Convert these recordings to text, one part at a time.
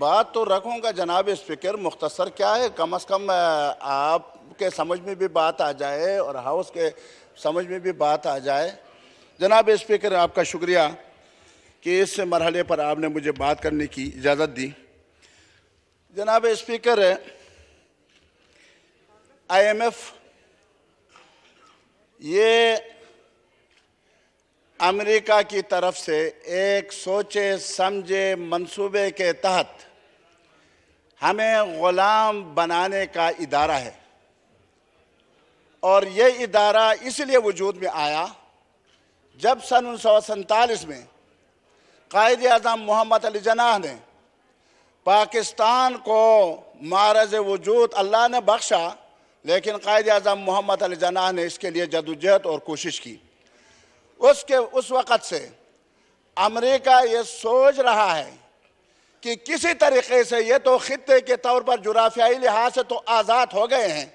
बात तो रखूँगा जनाब स्पीकर मुख्तसर क्या है कम अज़ कम आपके समझ में भी बात आ जाए और हाउस के समझ में भी बात आ जाए जनाब स्पीकर आपका शुक्रिया कि इस मरहले पर आपने मुझे बात करने की इजाज़त दी जनाब स्पीकर आईएमएफ ये अमेरिका की तरफ से एक सोचे समझे मंसूबे के तहत हमें ग़ुलाम बनाने का इदारा है और ये इदारा इसलिए वजूद में आया जब सन उन्नीस में कायद अजम मोहम्मद अली जनाह ने पाकिस्तान को मारज वजूद अल्लाह ने बख्शा लेकिन कायद अजम मोहम्मद अली जनाह ने इसके लिए जदोजहद और कोशिश की उसके उस वक़्त से अमेरिका ये सोच रहा है कि किसी तरीके से ये तो ख़त्े के तौर पर जुराफियाई लिहाज से तो आज़ाद हो गए हैं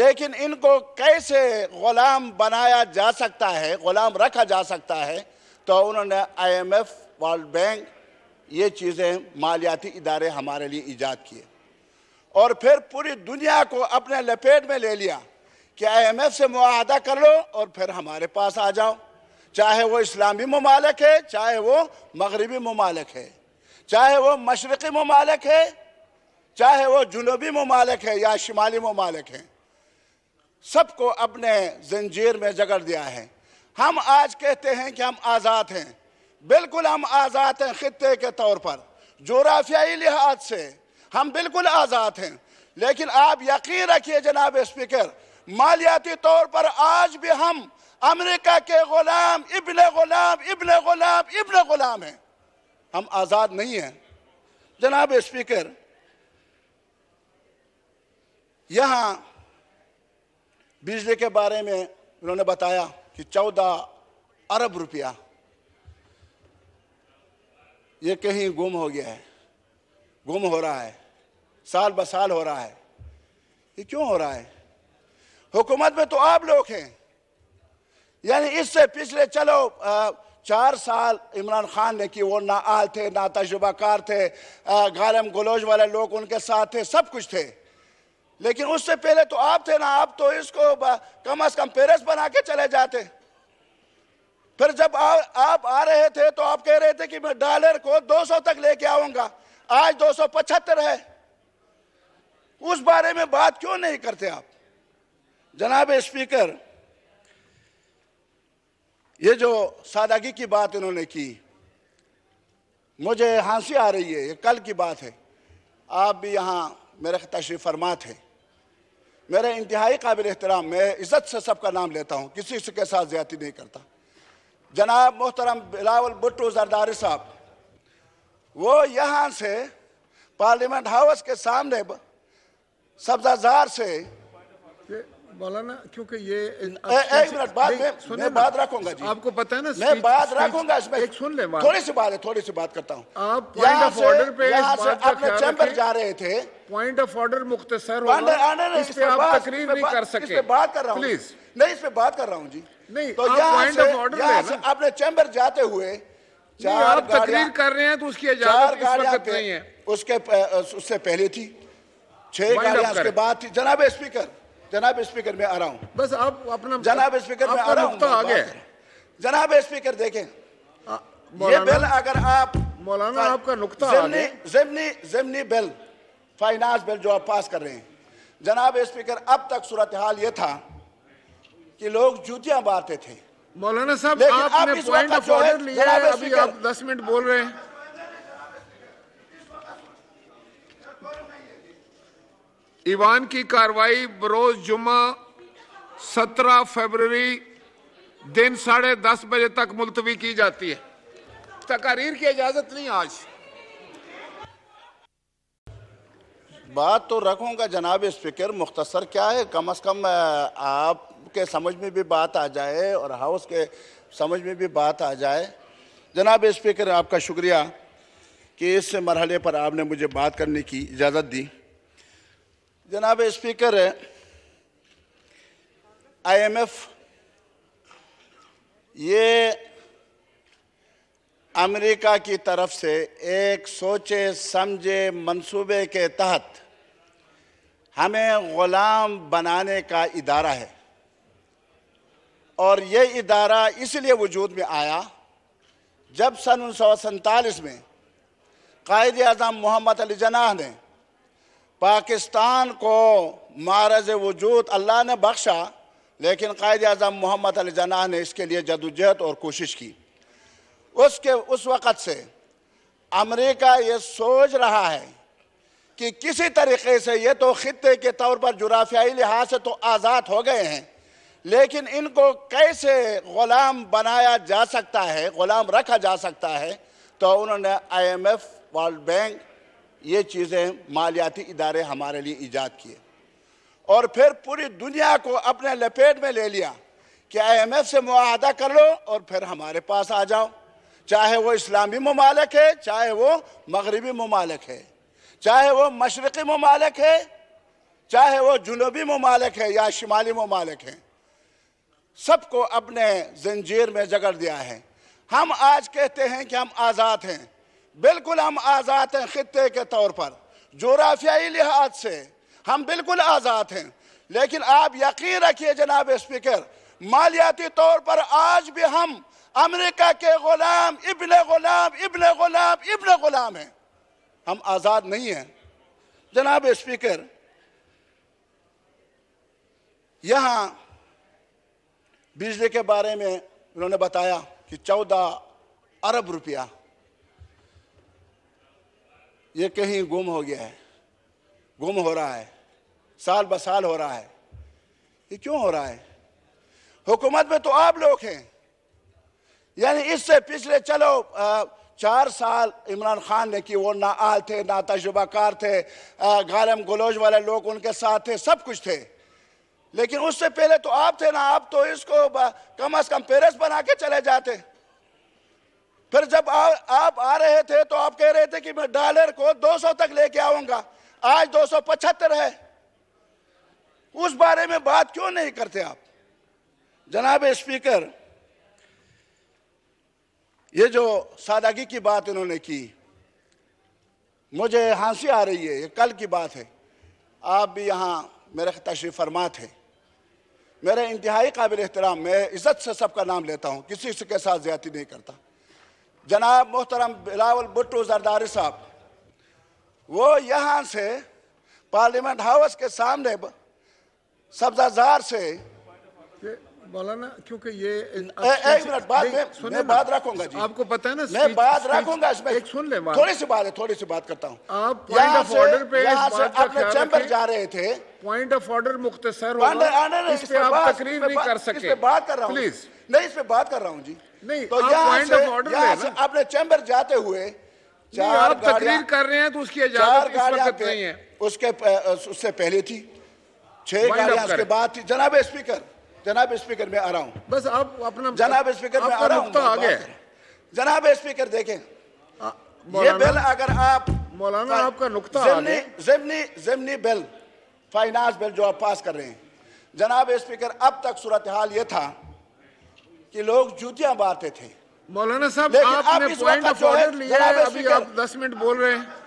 लेकिन इनको कैसे ग़ुलाम बनाया जा सकता है ग़ुलाम रखा जा सकता है तो उन्होंने आईएमएफ वर्ल्ड बैंक ये चीज़ें मालियाती इदारे हमारे लिए ईजाद किए और फिर पूरी दुनिया को अपने लपेट में ले लिया कि एफ से मुआहदा कर लो और फिर हमारे पास आ जाओ चाहे वो इस्लामी ममालिक है चाहे वो मगरबी ममालिक है चाहे वो मशरक़ी ममालिक है चाहे वो जुनूबी ममालिक है या शिमाली ममालिक हैं सबको अपने जंजीर में जगड़ दिया है हम आज कहते हैं कि हम आज़ाद हैं बिल्कुल हम आज़ाद हैं ख़त्े के तौर पर जोराफियाई लिहाज से हम बिल्कुल आज़ाद हैं लेकिन आप यकीन रखिए जनाब स्पीकर मालियाती तौर पर आज भी हम अमेरिका के ग़ुलाम इबन ग़ुलाम इबन ग़ुलाम इब्ने ग़ुलाम हैं हम आज़ाद नहीं हैं जनाब स्पीकर यहाँ बिजली के बारे में उन्होंने बताया कि चौदह अरब रुपया ये कहीं गुम हो गया है गुम हो रहा है साल ब साल हो रहा है ये क्यों हो रहा है हुकूमत में तो आप लोग हैं यानी इससे पिछले चलो आ, चार साल इमरान खान ने कि वो ना आल थे ना तजुबाकार थे गालम गलोज वाले लोग उनके साथ थे सब कुछ थे लेकिन उससे पहले तो आप थे ना आप तो इसको कम अज कम पेरस बना के चले जाते फिर जब आ, आप आ रहे थे तो आप कह रहे थे कि मैं डॉलर को 200 तक लेके आऊंगा आज दो है उस बारे में बात क्यों नहीं करते आप जनाब स्पीकर ये जो सादगी की बात इन्होंने की मुझे हंसी आ रही है ये कल की बात है आप भी यहाँ मेरे तशरीफ़ फरमा थे मेरे इंतहाई काबिल एहतराम मैं इज़्ज़त से सबका नाम लेता हूँ किसी के साथ ज़्यादा नहीं करता जनाब मोहतरम बिलावल भुट्टू जरदारी साहब वो यहाँ से पार्लियामेंट हाउस के सामने सब्जाजार से ना क्योंकि ये एक मिनट बाद में मैं बात रखूंगा जी आपको पता है ना मैं बात रखूंगा इसमें एक सुन ले थोड़ी सी बात है थोड़ी सी बात करता हूँ आप पॉइंट ऑफ ऑर्डर पे अपने चैम्बर जा रहे थे पॉइंट ऑफ ऑर्डर मुख्तसर इस पे आप तकरीर नहीं कर बात कर रहा हूँ प्लीज नहीं इस पे बात कर रहा हूँ जी नहीं तो पॉइंट ऑफ ऑर्डर अपने चैम्बर जाते हुए आप तकरीर कर रहे हैं तो उसकी नहीं है उसके उससे पहले थी छह गाड़ियां उसके बाद थी जनाब स्पीकर जनाब स्पीकर में आ रहा हूँ बस आप अपना जनाब स्पीकर में आ रहा हूँ जनाब स्पीकर देखें ये बिल अगर आप मौलाना आपका नुकता जमनी जमनी जमनी बिल फाइनेंस बिल जो आप पास कर रहे हैं जनाब स्पीकर अब तक सूरत हाल ये था कि लोग जूतियां बांटते थे मौलाना साहब आपने पॉइंट ऑफ ऑर्डर लिया है अभी आप 10 मिनट बोल रहे हैं ईवान की कार्रवाई बरोज जुमा 17 फरवरी दिन साढ़े दस बजे तक मुलतवी की जाती है तकारीर की इजाजत नहीं आज बात तो रखूंगा जनाब स्पीकर मुख्तसर क्या है कम अज़ कम आपके समझ में भी बात आ जाए और हाउस के समझ में भी बात आ जाए जनाब स्पीकर आपका शुक्रिया कि इस मरहले पर आपने मुझे बात करने की इजाज़त दी जनाब स्पीकर आईएमएफ ये अमेरिका की तरफ से एक सोचे समझे मंसूबे के तहत हमें ग़ुलाम बनाने का इदारा है और ये इदारा इसलिए वजूद में आया जब सन उन्नीस में कायद अजम मोहम्मद अली जना ने पाकिस्तान को मारज वजूद अल्लाह ने बख्शा लेकिन कायद अजम मोहम्मद अली जना ने इसके लिए जदोजहद और कोशिश की उसके उस वक़्त से अमेरिका ये सोच रहा है कि किसी तरीके से ये तो ख़त्े के तौर पर जुराफियाई लिहाज से तो आज़ाद हो गए हैं लेकिन इनको कैसे ग़ुलाम बनाया जा सकता है ग़ुलाम रखा जा सकता है तो उन्होंने I M F world bank ये चीज़ें मालियाती इदारे हमारे लिए ईजाद किए और फिर पूरी दुनिया को अपने लपेट में ले लिया कि आईएमएफ से मुआहदा कर लो और फिर हमारे पास आ जाओ चाहे वो इस्लामी ममालक है चाहे वो मगरबी ममालक है चाहे वो मशरक़ी ममालक है चाहे वो जुनूबी ममालक है या शुमाली ममालक हैं सबको अपने जंजीर में जगड़ दिया है हम आज कहते हैं कि हम आज़ाद हैं बिल्कुल हम आज़ाद हैं ख़त्े के तौर पर जोराफियाई लिहाज से हम बिल्कुल आज़ाद हैं लेकिन आप यकीन रखिए जनाब स्पीकर मालियाती तौर पर आज भी हम अमेरिका के ग़ुलाम इबन ग़ुलाम इबन ग़ुलाम इबन ग़ुलाम हैं हम आज़ाद नहीं हैं जनाब स्पीकर यहाँ बिजली के बारे में उन्होंने बताया कि चौदह अरब रुपया ये कहीं गुम हो गया है गुम हो रहा है साल ब साल हो रहा है ये क्यों हो रहा है हुकूमत में तो आप लोग हैं यानी इससे पिछले चलो आ, चार साल इमरान खान ने कि वो ना आल थे ना तजुबाकार थे गालम गलोज वाले लोग उनके साथ थे सब कुछ थे लेकिन उससे पहले तो आप थे ना आप तो इसको कम अज कम पेरस बना के चले जाते फिर जब आ, आप आ रहे थे तो आप कह रहे थे कि मैं डॉलर को 200 तक लेके आऊंगा आज दो है उस बारे में बात क्यों नहीं करते आप जनाब स्पीकर ये जो सादागी की बात इन्होंने की मुझे हंसी आ रही है ये कल की बात है आप भी यहाँ मेरे तशरीफ फरमा थे मेरे इंतहाई काबिल एहतराम मैं इज़्ज़त से सबका नाम लेता हूँ किसी के साथ ज़्यादा नहीं करता जनाब मोहतरम बिलावल भुट्टो जरदारी साहब वो यहाँ से पार्लियामेंट हाउस के सामने सब्जाजार से मौलाना क्योंकि ये एक मिनट बात मैं बात रखूंगा जी आपको पता है ना मैं बात रखूंगा इसमें एक सुन ले थोड़ी सी बात है थोड़ी सी बात करता हूँ आप पॉइंट ऑफ ऑर्डर पे यहाँ से अपने चैम्बर जा रहे थे पॉइंट ऑफ ऑर्डर मुख्तसर आप तकरीर नहीं कर सकते बात कर रहा हूँ प्लीज नहीं इस पे बात कर रहा हूँ जी नहीं तो यहाँ से, यहाँ से आपने चैम्बर जाते हुए चार आप कर रहे हैं तो उसकी चार इस वक्त नहीं है उसके उससे पहले थी छह गाड़ियां उसके बाद थी जनाब स्पीकर जनाब स्पीकर मैं आ रहा हूँ बस आप अपना जनाब स्पीकर मैं आ रहा हूँ आ गया जनाब स्पीकर देखें ये बिल अगर आप मौलाना आपका नुकता जिमनी, जिमनी जिमनी बिल फाइनेंस बिल जो आप पास कर रहे हैं जनाब स्पीकर अब तक सूरत हाल ये था कि लोग जूतियां बांटते थे मौलाना साहब आपने पॉइंट ऑफ ऑर्डर लिया है अभी आप 10 मिनट बोल रहे हैं